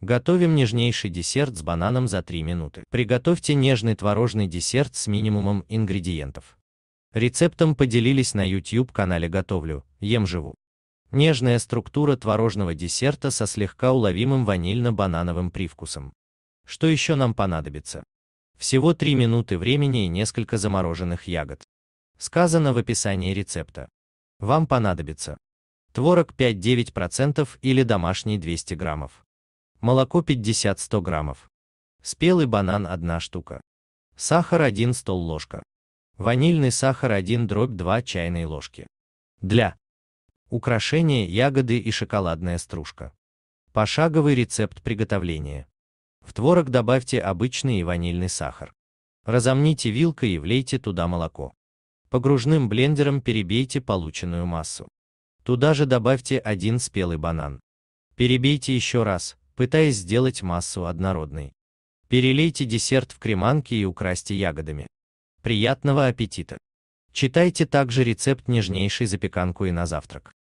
Готовим нежнейший десерт с бананом за 3 минуты. Приготовьте нежный творожный десерт с минимумом ингредиентов. Рецептом поделились на YouTube-канале «Готовлю, ем живу». Нежная структура творожного десерта со слегка уловимым ванильно-банановым привкусом. Что еще нам понадобится? Всего 3 минуты времени и несколько замороженных ягод. Сказано в описании рецепта. Вам понадобится творог 5-9% или домашний 200 граммов Молоко 50-100 граммов. Спелый банан 1 штука. Сахар 1 стол ложка. Ванильный сахар 1 дробь 2 чайной ложки. Для украшения ягоды и шоколадная стружка. Пошаговый рецепт приготовления. В творог добавьте обычный и ванильный сахар. Разомните вилкой и влейте туда молоко. Погружным блендером перебейте полученную массу. Туда же добавьте один спелый банан. Перебейте еще раз, пытаясь сделать массу однородной. Перелейте десерт в креманке и украсьте ягодами. Приятного аппетита! Читайте также рецепт нежнейшей запеканку и на завтрак.